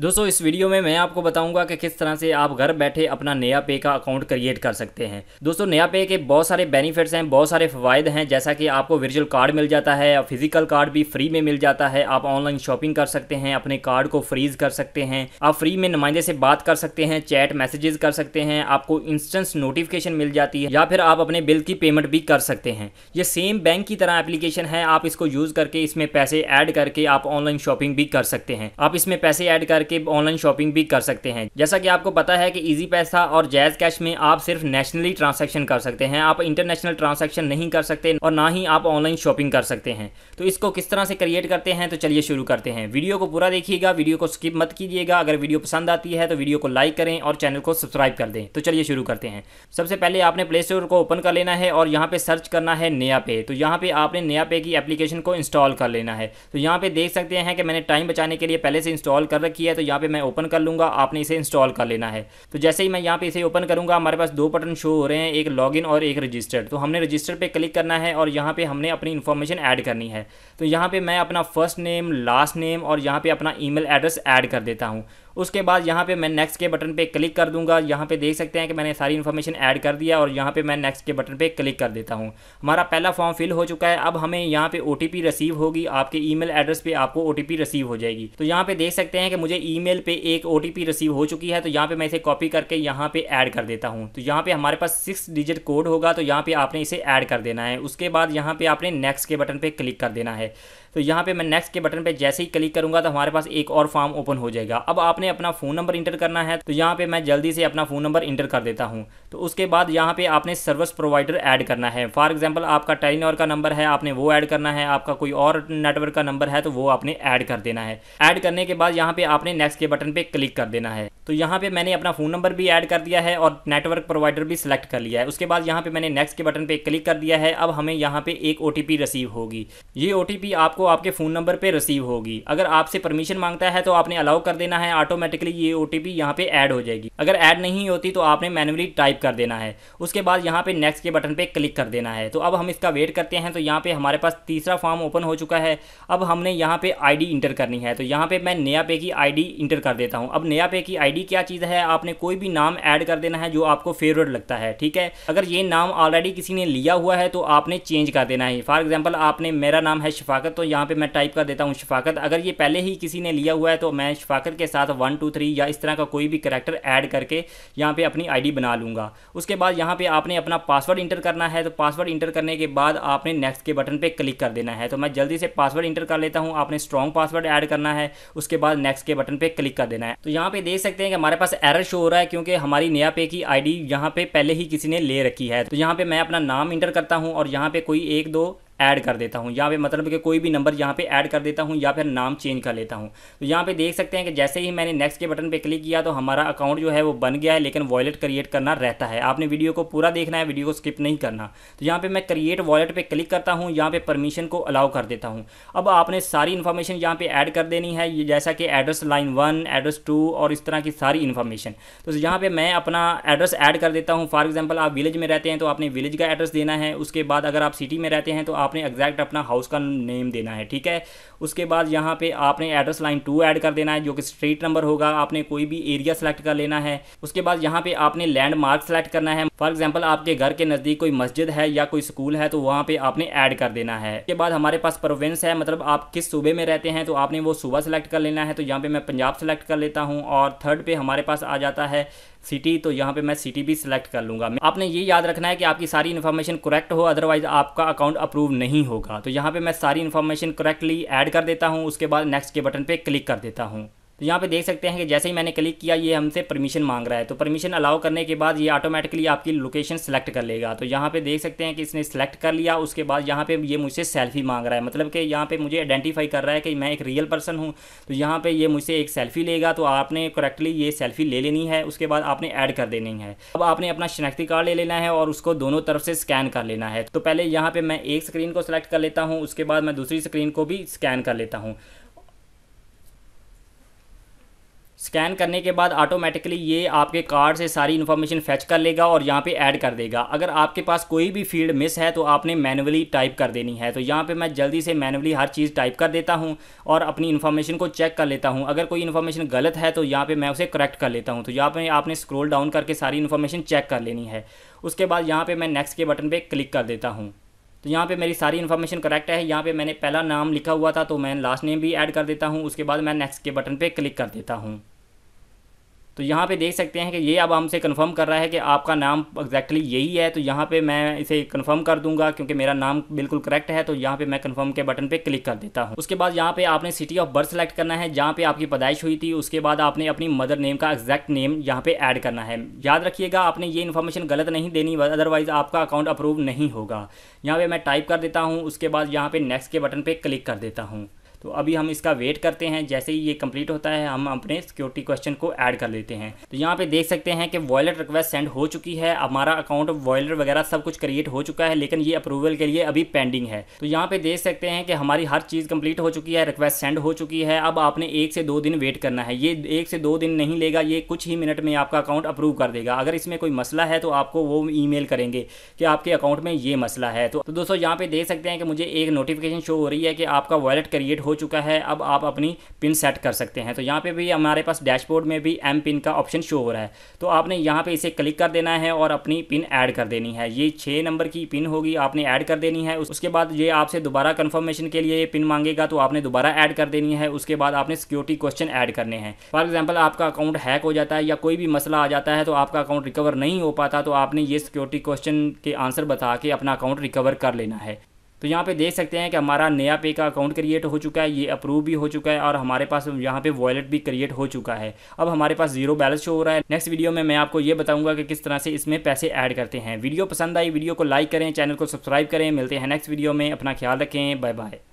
दोस्तों इस वीडियो में मैं आपको बताऊंगा कि किस तरह से आप घर बैठे अपना नया पे का अकाउंट क्रिएट कर सकते हैं दोस्तों नया पे के बहुत सारे बेनिफिट्स हैं बहुत सारे फ़ायदे हैं जैसा कि आपको वर्चुअल कार्ड मिल जाता है फिजिकल कार्ड भी फ्री में मिल जाता है आप ऑनलाइन शॉपिंग कर सकते हैं अपने कार्ड को फ्रीज कर सकते हैं आप फ्री में नुमाइंदे से बात कर सकते हैं चैट मैसेजेस कर सकते हैं आपको इंस्टेंस नोटिफिकेशन मिल जाती है या फिर आप अपने बिल की पेमेंट भी कर सकते हैं ये सेम बैंक की तरह एप्लीकेशन है आप इसको यूज़ करके इसमें पैसे ऐड करके आप ऑनलाइन शॉपिंग भी कर सकते हैं आप इसमें पैसे ऐड करके करके ऑनलाइन शॉपिंग भी कर सकते हैं जैसा कि आपको पता है कि ईजी पैसा और जैज कैश में आप सिर्फ नेशनली ट्रांसैक्शन कर सकते हैं आप इंटरनेशनल ट्रांसैक्शन नहीं कर सकते और ना ही आप ऑनलाइन शॉपिंग कर सकते हैं तो इसको किस तरह से क्रिएट करते हैं तो चलिए शुरू करते हैं वीडियो को पूरा देखिएगा वीडियो को स्किप मत कीजिएगा अगर वीडियो पसंद आती है तो वीडियो को लाइक करें और चैनल को सब्सक्राइब कर दें तो चलिए शुरू करते हैं सबसे पहले आपने प्ले स्टोर को ओपन कर लेना है और यहाँ पे सर्च करना है नया पे तो यहाँ पे आपने नया पे की एप्लीकेशन को इंस्टॉल कर लेना है तो यहाँ पे देख सकते हैं कि मैंने टाइम बचाने के लिए पहले से इंस्टॉल कर रखी है है तो यहाँ पे मैं ओपन कर लूँगा आपने इसे इंस्टॉल कर लेना है तो जैसे ही मैं यहाँ पे इसे ओपन करूँगा हमारे पास दो बटन शो हो रहे हैं एक लॉगिन और एक रजिस्टर्ड तो हमने रजिस्टर पर क्लिक करना है और यहाँ पर हमने अपनी इन्फॉर्मेशन ऐड करनी है तो यहाँ पर मैं अपना फर्स्ट नेम लास्ट नेम और यहाँ पर अपना ई एड्रेस ऐड कर देता हूँ उसके बाद यहाँ पे मैं नेक्स्ट के बटन पे क्लिक कर दूंगा यहाँ पे देख सकते हैं कि मैंने सारी इन्फॉर्मेशन ऐड कर दिया और यहाँ पे मैं नेक्स्ट के बटन पे क्लिक कर देता हूँ हमारा पहला फॉर्म फिल हो चुका है अब हमें यहाँ पे ओ रिसीव होगी आपके ई एड्रेस पर आपको ओ रिसीव हो जाएगी तो यहाँ पे देख सकते हैं कि मुझे ई मेल एक ओ रिसीव हो चुकी है तो यहाँ पे मैं इसे कॉपी करके यहाँ पे ऐड कर देता हूँ तो यहाँ पे हमारे पास सिक्स डिजिट कोड होगा तो यहाँ पे आपने इसे ऐड कर देना है उसके बाद यहाँ पे आपने नेक्स्ट के बटन पे क्लिक कर देना है तो यहाँ पे मैं नेक्स्ट के बटन पे जैसे ही क्लिक करूँगा तो हमारे पास एक और फॉर्म ओपन हो जाएगा अब आपने अपना फ़ोन नंबर इंटर करना है तो यहाँ पर मैं जल्दी से अपना फ़ोन नंबर इंटर कर देता हूँ तो उसके बाद यहाँ पर आपने सर्विस प्रोवाइडर ऐड करना है फॉर एग्जाम्पल आपका टेलीनॉर का नंबर है आपने वो ऐड करना है आपका कोई और नेटवर्क का नंबर है तो वो आपने ऐड कर देना है ऐड करने के बाद यहाँ पर आपने नेक्स्ट के बटन पर क्लिक कर देना है तो यहाँ पे मैंने अपना फ़ोन नंबर भी ऐड कर दिया है और नेटवर्क प्रोवाइडर भी सिलेक्ट कर लिया है उसके बाद यहाँ पे मैंने नेक्स्ट के बटन पे क्लिक कर दिया है अब हमें यहाँ पे एक ओ रिसीव होगी ये ओ आपको आपके फ़ोन नंबर पे रिसीव होगी अगर आपसे परमिशन मांगता है तो आपने अलाउ कर देना है ऑटोमेटिकली ये ओ टी यहाँ पे ऐड हो जाएगी अगर ऐड नहीं होती तो आपने मैनुअली टाइप कर देना है उसके बाद यहाँ पे नेक्स्ट के बटन पर क्लिक कर देना है तो अब हम इसका वेट करते हैं तो यहाँ पर हमारे पास तीसरा फॉर्म ओपन हो चुका है अब हमने यहाँ पर आई इंटर करनी है तो यहाँ पर मैं नया पे की आई इंटर कर देता हूँ अब नया पे की आई आईडी क्या चीज़ है आपने कोई भी नाम ऐड कर देना है जो आपको फेवरेट लगता है ठीक है अगर ये नाम ऑलरेडी किसी ने लिया हुआ है तो आपने चेंज कर देना है फॉर एग्जाम्पल आपने मेरा नाम है शफाकत तो यहाँ पर मैं टाइप कर देता हूँ शफाकत अगर ये पहले ही किसी ने लिया हुआ है तो मैं शफाकत के साथ वन टू थ्री या इस तरह का कोई भी करेक्टर एड करके यहाँ पे अपनी आई बना लूंगा उसके बाद यहाँ पे आपने अपना पासवर्ड इंटर करना है तो पासवर्ड इंटर करने के बाद आपने नेक्स्ट के बटन पर क्लिक कर देना है तो मैं जल्दी से पासवर्ड इंटर कर लेता हूँ आपने स्ट्रॉन्ग पासवर्ड ऐड करना है उसके बाद नेक्स्ट के बटन पर क्लिक कर देना है तो यहाँ पे देख सकते सकते हैं कि हमारे पास एरर शो हो रहा है क्योंकि हमारी नया पे की आईडी यहाँ पे पहले ही किसी ने ले रखी है तो यहाँ पे मैं अपना नाम इंटर करता हूँ और यहाँ पे कोई एक दो ऐड कर देता हूँ यहाँ पे मतलब कि कोई भी नंबर यहाँ पे ऐड कर देता हूँ या फिर नाम चेंज कर लेता हूँ तो यहाँ पे देख सकते हैं कि जैसे ही मैंने नेक्स्ट के बटन पे क्लिक किया तो हमारा अकाउंट जो है वो बन गया है लेकिन वॉलेट क्रिएट करना रहता है आपने वीडियो को पूरा देखना है वीडियो को स्किप नहीं करना तो यहाँ पर मैं क्रिएट वॉलेट पर क्लिक करता हूँ यहाँ पर परमिशन को अलाउ कर देता हूँ अब आपने सारी इन्फॉर्मेशन यहाँ पर ऐड कर देनी है जैसा कि address line one address two और इस तरह की सारी इन्फॉर्मेशन तो यहाँ पर मैं अपना एड्रेस ऐड कर देता हूँ फॉर एग्जाम्पल आप विलेज में रहते हैं तो आपने विलेज का एड्रेस देना है उसके बाद अगर आप सिटी में रहते हैं तो आप आपने एग्जैक्ट अपना हाउस का नेम देना है ठीक है उसके बाद यहाँ पे आपने एड्रेस लाइन टू ऐड कर देना है जो कि स्ट्रीट नंबर होगा आपने कोई भी एरिया सेलेक्ट कर लेना है उसके बाद यहाँ पे आपने लैंड मार्क सेलेक्ट करना है फॉर एग्जाम्पल आपके घर के नज़दीक कोई मस्जिद है या कोई स्कूल है तो वहाँ पे आपने ऐड कर देना है उसके बाद हमारे पास प्रोविंस है मतलब आप किस सूबे में रहते हैं तो आपने वो सूबा सेलेक्ट कर लेना है तो यहाँ पे मैं पंजाब सेलेक्ट कर लेता हूँ और थर्ड पे हमारे पास आ जाता है सिटी तो यहाँ पे मैं सिटी भी सिलेक्ट कर लूँगा आपने ये याद रखना है कि आपकी सारी इन्फॉर्मेशन करेक्ट हो अदरवाइज आपका अकाउंट अप्रूव नहीं होगा तो यहाँ पर मैं सारी इन्फॉर्मेशन करेक्टली ऐड कर देता हूँ उसके बाद नेक्स्ट के बटन पर क्लिक कर देता हूँ तो यहाँ पे देख सकते हैं कि जैसे ही मैंने क्लिक किया ये हमसे परमिशन मांग रहा है तो परमिशन अलाउ करने के बाद ये ऑटोमेटिकली आपकी लोकेशन सेलेक्ट कर लेगा तो यहाँ पे देख सकते हैं कि इसने सेलेक्ट कर लिया उसके बाद यहाँ पे ये मुझसे सेल्फी मांग रहा है मतलब कि यहाँ पे मुझे आइडेंटिफाई कर रहा है कि मैं एक रियल पर्सन हूँ तो यहाँ पर ये मुझसे एक सेल्फी लेगा तो आपने करेक्टली ये सेल्फी ले लेनी है उसके बाद आपने ऐड कर देनी है अब आपने अपना शनाख्ती कार्ड ले लेना है और उसको दोनों तरफ से स्कैन कर लेना है तो पहले यहाँ पर मैं एक स्क्रीन को सिलेक्ट कर लेता हूँ उसके बाद मैं दूसरी स्क्रीन को भी स्कैन कर लेता हूँ स्कैन करने के बाद ऑटोमेटिकली ये आपके कार्ड से सारी इन्फॉर्मेशन फैच कर लेगा और यहाँ पे ऐड कर देगा अगर आपके पास कोई भी फील्ड मिस है तो आपने मैनुअली टाइप कर देनी है तो यहाँ पे मैं जल्दी से मैनुअली हर चीज़ टाइप कर देता हूँ और अपनी इन्फॉर्मेशन को चेक कर लेता हूँ अगर कोई इन्फॉर्मेशन गलत है तो यहाँ पर मैं उसे करेक्ट कर लेता हूँ तो यहाँ पर आपने स्क्रोल डाउन करके सारी इन्फॉर्मेशन चेक कर लेनी है उसके बाद यहाँ पर मैं नेक्स्ट के बटन पर क्लिक कर देता हूँ तो यहाँ पे मेरी सारी इन्फॉर्मेशन करेक्ट है यहाँ पे मैंने पहला नाम लिखा हुआ था तो मैं लास्ट नेम भी ऐड कर देता हूँ उसके बाद मैं नेक्स्ट के बटन पे क्लिक कर देता हूँ तो यहाँ पे देख सकते हैं कि ये अब हमसे कंफर्म कर रहा है कि आपका नाम एग्जैक्टली यही है तो यहाँ पे मैं इसे कंफर्म कर दूंगा क्योंकि मेरा नाम बिल्कुल करेक्ट है तो यहाँ पे मैं कंफर्म के बटन पे क्लिक कर देता हूँ उसके बाद यहाँ पे आपने सिटी ऑफ बर्थ सेलेक्ट करना है जहाँ पे आपकी पैदाइश हुई थी उसके बाद आपने अपनी मदर नेम का एग्जैक्ट नेम यहाँ पे ऐड करना है याद रखिएगा आपने ये इन्फॉर्मेशन गलत नहीं देनी अदरवाइज़ आपका अकाउंट अप्रूव नहीं होगा यहाँ पर मैं टाइप कर देता हूँ उसके बाद यहाँ पर नेक्स्ट के बटन पर क्लिक कर देता हूँ तो अभी हम इसका वेट करते हैं जैसे ही ये कंप्लीट होता है हम अपने सिक्योरिटी क्वेश्चन को ऐड कर लेते हैं तो यहाँ पे देख सकते हैं कि वॉलेट रिक्वेस्ट सेंड हो चुकी है हमारा अकाउंट वॉलेट वगैरह सब कुछ क्रिएट हो चुका है लेकिन ये अप्रूवल के लिए अभी पेंडिंग है तो यहाँ पे देख सकते हैं कि हमारी हर चीज़ कंप्लीट हो चुकी है रिक्वेस्ट सेंड हो चुकी है अब आपने एक से दो दिन वेट करना है ये एक से दो दिन नहीं लेगा ये कुछ ही मिनट में आपका अकाउंट अप्रूव कर देगा अगर इसमें कोई मसला है तो आपको वो ई करेंगे कि आपके अकाउंट में ये मसला है तो, तो, दोस्तों यहाँ पे देख सकते हैं कि मुझे एक नोटिफिकेशन शो हो रही है कि आपका वॉलेट क्रिएट हो हो चुका है अब आप अपनी पिन सेट कर सकते हैं तो यहाँ पे भी हमारे पास डैशबोर्ड में भी एम पिन का ऑप्शन शो हो रहा है तो आपने यहाँ पे इसे क्लिक कर देना है और अपनी पिन ऐड कर देनी है ये छः नंबर की पिन होगी आपने ऐड कर देनी है उसके बाद ये आपसे दोबारा कन्फर्मेशन के लिए पिन मांगेगा तो आपने दोबारा ऐड कर देनी है उसके बाद आपने सिक्योरिटी क्वेश्चन ऐड करने हैं फॉर एग्जाम्पल आपका अकाउंट हैक हो जाता है या कोई भी मसला आ जाता है तो आपका अकाउंट रिकवर नहीं हो पाता तो आपने ये सिक्योरिटी क्वेश्चन के आंसर बता के अपना अकाउंट रिकवर कर लेना है तो यहाँ पे देख सकते हैं कि हमारा नया पे का अकाउंट क्रिएट हो चुका है ये अप्रूव भी हो चुका है और हमारे पास यहाँ पे वॉलेट भी क्रिएट हो चुका है अब हमारे पास जीरो बैलेंस शो हो रहा है नेक्स्ट वीडियो में मैं आपको ये बताऊंगा कि किस तरह से इसमें पैसे ऐड करते हैं वीडियो पसंद आई वीडियो को लाइक करें चैनल को सब्सक्राइब करें मिलते हैं नेक्स्ट वीडियो में अपना ख्याल रखें बाय बाय